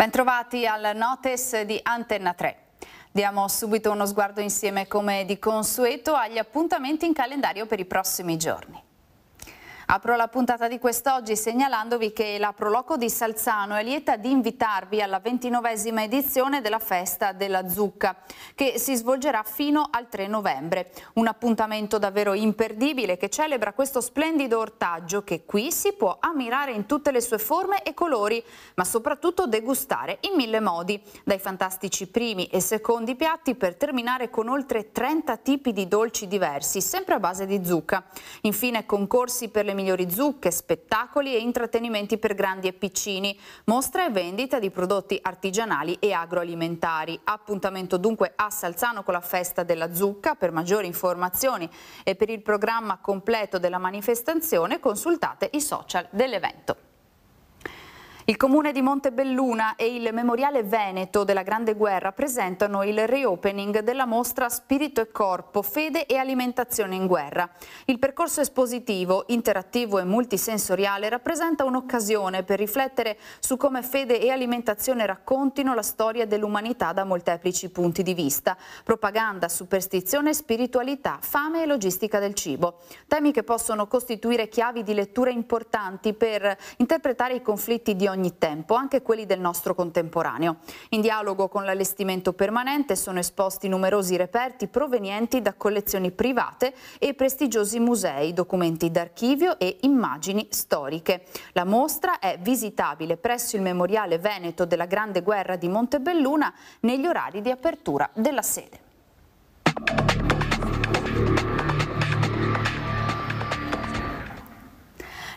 Bentrovati al Notes di Antenna 3. Diamo subito uno sguardo insieme come di consueto agli appuntamenti in calendario per i prossimi giorni. Apro la puntata di quest'oggi segnalandovi che la Proloco di Salzano è lieta di invitarvi alla ventinovesima edizione della Festa della Zucca, che si svolgerà fino al 3 novembre. Un appuntamento davvero imperdibile che celebra questo splendido ortaggio che qui si può ammirare in tutte le sue forme e colori, ma soprattutto degustare in mille modi, dai fantastici primi e secondi piatti per terminare con oltre 30 tipi di dolci diversi, sempre a base di zucca. Infine concorsi per le migliori zucche, spettacoli e intrattenimenti per grandi e piccini, mostra e vendita di prodotti artigianali e agroalimentari. Appuntamento dunque a Salzano con la festa della zucca. Per maggiori informazioni e per il programma completo della manifestazione consultate i social dell'evento. Il comune di Montebelluna e il Memoriale Veneto della Grande Guerra presentano il reopening della mostra Spirito e Corpo, Fede e Alimentazione in Guerra. Il percorso espositivo, interattivo e multisensoriale rappresenta un'occasione per riflettere su come fede e alimentazione raccontino la storia dell'umanità da molteplici punti di vista, propaganda, superstizione, spiritualità, fame e logistica del cibo. Temi che possono costituire chiavi di lettura importanti per interpretare i conflitti di ogni ogni tempo, anche quelli del nostro contemporaneo. In dialogo con l'allestimento permanente sono esposti numerosi reperti provenienti da collezioni private e prestigiosi musei, documenti d'archivio e immagini storiche. La mostra è visitabile presso il Memoriale Veneto della Grande Guerra di Montebelluna negli orari di apertura della sede.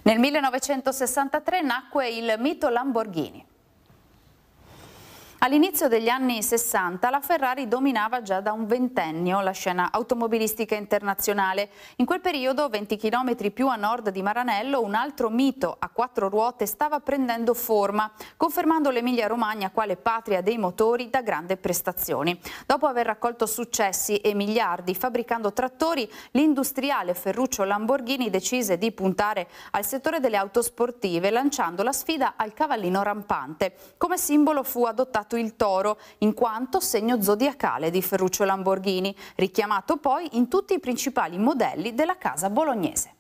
Nel 1963 nacque il mito Lamborghini. All'inizio degli anni 60 la Ferrari dominava già da un ventennio la scena automobilistica internazionale. In quel periodo, 20 km più a nord di Maranello, un altro mito a quattro ruote stava prendendo forma, confermando l'Emilia Romagna quale patria dei motori da grande prestazioni. Dopo aver raccolto successi e miliardi fabbricando trattori, l'industriale Ferruccio Lamborghini decise di puntare al settore delle auto sportive lanciando la sfida al cavallino rampante. Come simbolo fu adottato chiamato il toro, in quanto segno zodiacale di Ferruccio Lamborghini, richiamato poi in tutti i principali modelli della casa bolognese.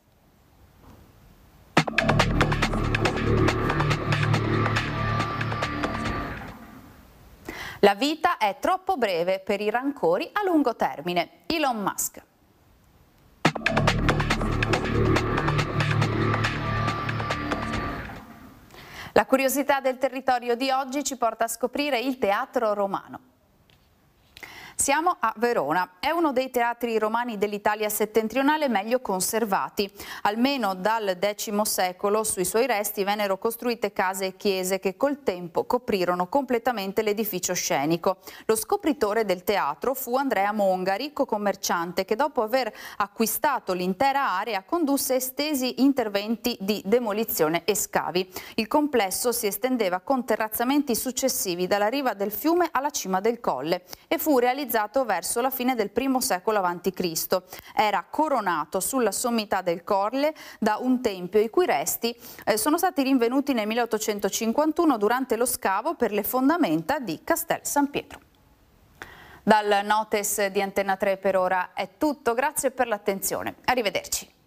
La vita è troppo breve per i rancori a lungo termine. Elon Musk. La curiosità del territorio di oggi ci porta a scoprire il teatro romano. Siamo a Verona. È uno dei teatri romani dell'Italia settentrionale meglio conservati. Almeno dal X secolo sui suoi resti vennero costruite case e chiese che col tempo coprirono completamente l'edificio scenico. Lo scopritore del teatro fu Andrea Monga, ricco commerciante che dopo aver acquistato l'intera area condusse estesi interventi di demolizione e scavi. Il complesso si estendeva con terrazzamenti successivi dalla riva del fiume alla cima del colle e fu realizzato realizzato verso la fine del primo secolo a.C. Era coronato sulla sommità del Corle da un tempio i cui resti eh, sono stati rinvenuti nel 1851 durante lo scavo per le fondamenta di Castel San Pietro. Dal Notes di Antenna 3 per ora è tutto, grazie per l'attenzione, arrivederci.